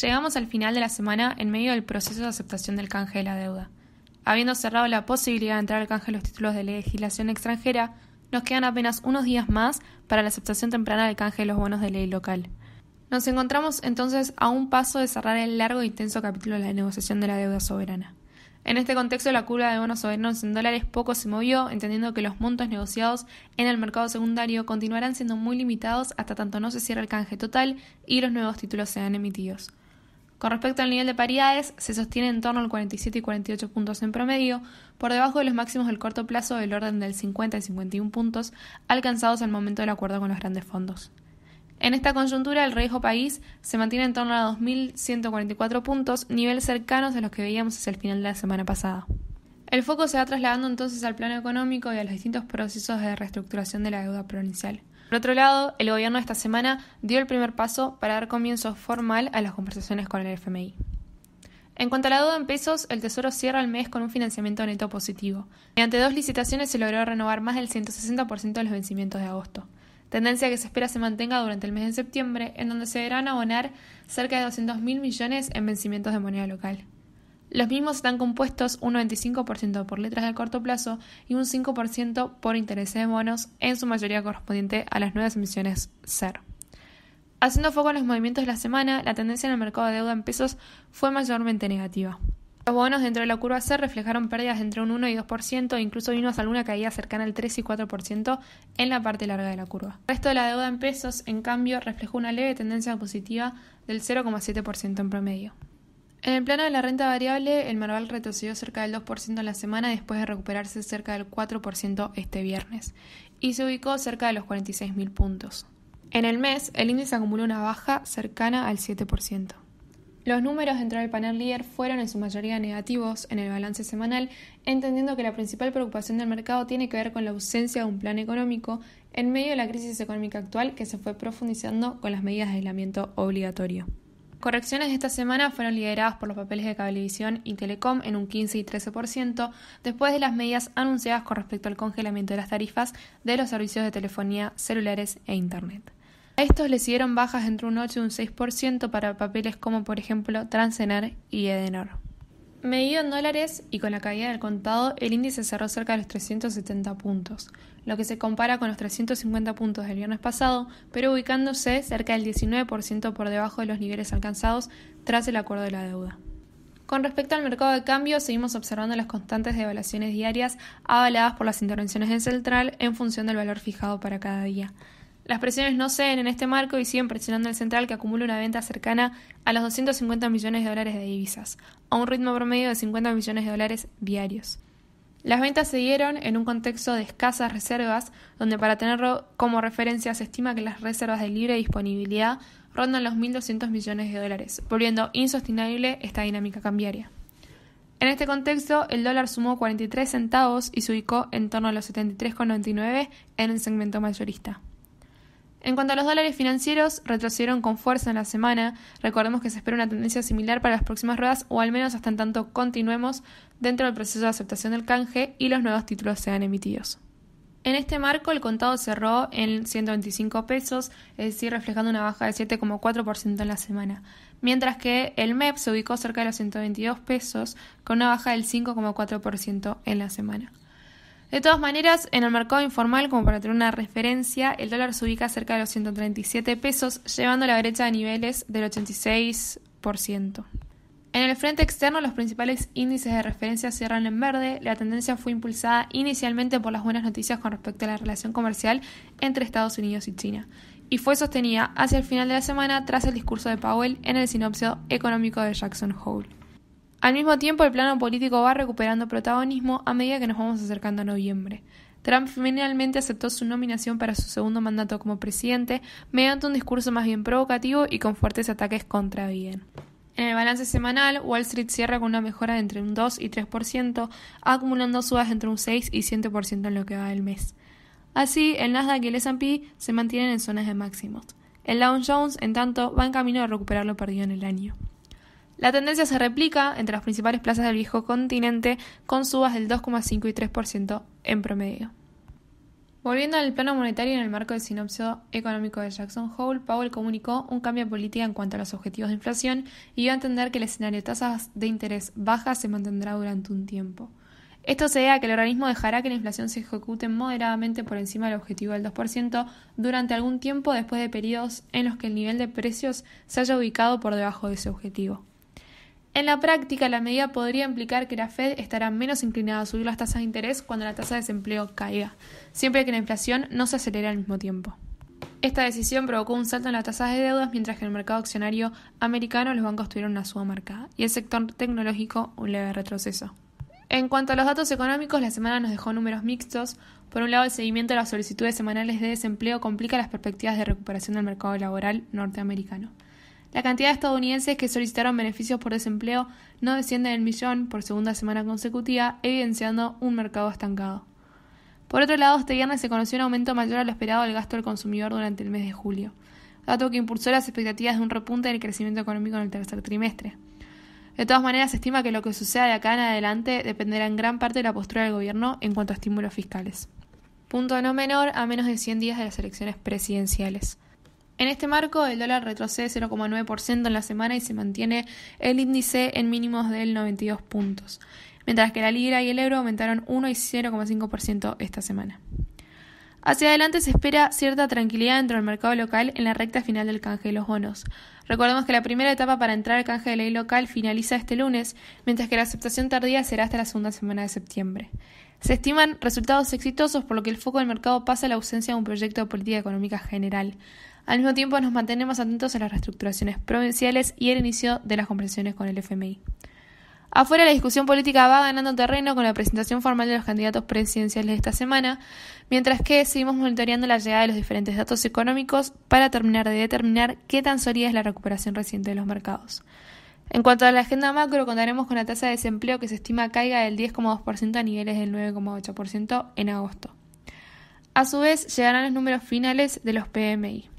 Llegamos al final de la semana en medio del proceso de aceptación del canje de la deuda. Habiendo cerrado la posibilidad de entrar al canje de los títulos de legislación extranjera, nos quedan apenas unos días más para la aceptación temprana del canje de los bonos de ley local. Nos encontramos entonces a un paso de cerrar el largo e intenso capítulo de la negociación de la deuda soberana. En este contexto, la curva de bonos soberanos en dólares poco se movió, entendiendo que los montos negociados en el mercado secundario continuarán siendo muy limitados hasta tanto no se cierre el canje total y los nuevos títulos sean emitidos. Con respecto al nivel de paridades, se sostiene en torno al 47 y 48 puntos en promedio, por debajo de los máximos del corto plazo del orden del 50 y 51 puntos alcanzados al momento del acuerdo con los grandes fondos. En esta coyuntura, el riesgo país se mantiene en torno a 2.144 puntos, niveles cercanos a los que veíamos hacia el final de la semana pasada. El foco se va trasladando entonces al plano económico y a los distintos procesos de reestructuración de la deuda provincial. Por otro lado, el gobierno de esta semana dio el primer paso para dar comienzo formal a las conversaciones con el FMI. En cuanto a la deuda en pesos, el Tesoro cierra el mes con un financiamiento neto positivo. Mediante dos licitaciones se logró renovar más del 160% de los vencimientos de agosto, tendencia que se espera se mantenga durante el mes de septiembre, en donde se deberán abonar cerca de 200.000 millones en vencimientos de moneda local. Los mismos están compuestos un 95% por letras de corto plazo y un 5% por intereses de bonos, en su mayoría correspondiente a las nuevas emisiones CER. Haciendo foco en los movimientos de la semana, la tendencia en el mercado de deuda en pesos fue mayormente negativa. Los bonos dentro de la curva CER reflejaron pérdidas entre un 1 y 2%, e incluso vimos alguna caída cercana al 3 y 4% en la parte larga de la curva. El resto de la deuda en pesos, en cambio, reflejó una leve tendencia positiva del 0,7% en promedio. En el plano de la renta variable, el manual retrocedió cerca del 2% en la semana después de recuperarse cerca del 4% este viernes y se ubicó cerca de los 46.000 puntos. En el mes, el índice acumuló una baja cercana al 7%. Los números dentro del panel líder fueron en su mayoría negativos en el balance semanal, entendiendo que la principal preocupación del mercado tiene que ver con la ausencia de un plan económico en medio de la crisis económica actual que se fue profundizando con las medidas de aislamiento obligatorio correcciones de esta semana fueron lideradas por los papeles de Cablevisión y Telecom en un 15 y 13%, después de las medidas anunciadas con respecto al congelamiento de las tarifas de los servicios de telefonía, celulares e Internet. A estos le siguieron bajas entre un 8 y un 6% para papeles como por ejemplo Transener y Edenor. Medido en dólares y con la caída del contado, el índice cerró cerca de los 370 puntos, lo que se compara con los 350 puntos del viernes pasado, pero ubicándose cerca del 19% por debajo de los niveles alcanzados tras el acuerdo de la deuda. Con respecto al mercado de cambio, seguimos observando las constantes devaluaciones diarias avaladas por las intervenciones del central en función del valor fijado para cada día. Las presiones no ceden en este marco y siguen presionando al central que acumula una venta cercana a los 250 millones de dólares de divisas, a un ritmo promedio de 50 millones de dólares diarios. Las ventas se dieron en un contexto de escasas reservas, donde para tenerlo como referencia se estima que las reservas de libre disponibilidad rondan los 1.200 millones de dólares, volviendo insostenible esta dinámica cambiaria. En este contexto, el dólar sumó 43 centavos y se ubicó en torno a los 73,99 en el segmento mayorista. En cuanto a los dólares financieros, retrocedieron con fuerza en la semana. Recordemos que se espera una tendencia similar para las próximas ruedas o al menos hasta en tanto continuemos dentro del proceso de aceptación del canje y los nuevos títulos sean emitidos. En este marco, el contado cerró en 125 pesos, es decir, reflejando una baja de 7,4% en la semana, mientras que el MEP se ubicó cerca de los 122 pesos, con una baja del 5,4% en la semana. De todas maneras, en el mercado informal, como para tener una referencia, el dólar se ubica cerca de los 137 pesos, llevando la brecha de niveles del 86%. En el frente externo, los principales índices de referencia cierran en verde. La tendencia fue impulsada inicialmente por las buenas noticias con respecto a la relación comercial entre Estados Unidos y China, y fue sostenida hacia el final de la semana tras el discurso de Powell en el sinopsio económico de Jackson Hole. Al mismo tiempo, el plano político va recuperando protagonismo a medida que nos vamos acercando a noviembre. Trump finalmente aceptó su nominación para su segundo mandato como presidente mediante un discurso más bien provocativo y con fuertes ataques contra Biden. En el balance semanal, Wall Street cierra con una mejora de entre un 2 y 3%, acumulando subas entre un 6 y 7% en lo que va del mes. Así, el Nasdaq y el S&P se mantienen en zonas de máximos. El Dow Jones, en tanto, va en camino de recuperar lo perdido en el año. La tendencia se replica entre las principales plazas del viejo continente con subas del 2,5 y 3% en promedio. Volviendo al plano monetario en el marco del sinopsio económico de Jackson Hole, Powell comunicó un cambio de política en cuanto a los objetivos de inflación y dio a entender que el escenario de tasas de interés bajas se mantendrá durante un tiempo. Esto se debe a que el organismo dejará que la inflación se ejecute moderadamente por encima del objetivo del 2% durante algún tiempo después de periodos en los que el nivel de precios se haya ubicado por debajo de ese objetivo. En la práctica, la medida podría implicar que la Fed estará menos inclinada a subir las tasas de interés cuando la tasa de desempleo caiga, siempre que la inflación no se acelere al mismo tiempo. Esta decisión provocó un salto en las tasas de deudas mientras que en el mercado accionario americano los bancos tuvieron una suba marcada y el sector tecnológico un leve retroceso. En cuanto a los datos económicos, la semana nos dejó números mixtos. Por un lado, el seguimiento de las solicitudes semanales de desempleo complica las perspectivas de recuperación del mercado laboral norteamericano. La cantidad de estadounidenses que solicitaron beneficios por desempleo no desciende del millón por segunda semana consecutiva, evidenciando un mercado estancado. Por otro lado, este viernes se conoció un aumento mayor a lo esperado del gasto del consumidor durante el mes de julio, dato que impulsó las expectativas de un repunte en el crecimiento económico en el tercer trimestre. De todas maneras, se estima que lo que suceda de acá en adelante dependerá en gran parte de la postura del gobierno en cuanto a estímulos fiscales. Punto no menor, a menos de 100 días de las elecciones presidenciales. En este marco, el dólar retrocede 0,9% en la semana y se mantiene el índice en mínimos del 92 puntos, mientras que la libra y el euro aumentaron 1 y 0,5% esta semana. Hacia adelante se espera cierta tranquilidad dentro del mercado local en la recta final del canje de los bonos. Recordemos que la primera etapa para entrar al canje de ley local finaliza este lunes, mientras que la aceptación tardía será hasta la segunda semana de septiembre. Se estiman resultados exitosos, por lo que el foco del mercado pasa a la ausencia de un proyecto de política económica general. Al mismo tiempo nos mantenemos atentos a las reestructuraciones provinciales y el inicio de las conversaciones con el FMI. Afuera la discusión política va ganando terreno con la presentación formal de los candidatos presidenciales de esta semana, mientras que seguimos monitoreando la llegada de los diferentes datos económicos para terminar de determinar qué tan sólida es la recuperación reciente de los mercados. En cuanto a la agenda macro, contaremos con la tasa de desempleo que se estima caiga del 10,2% a niveles del 9,8% en agosto. A su vez, llegarán los números finales de los PMI.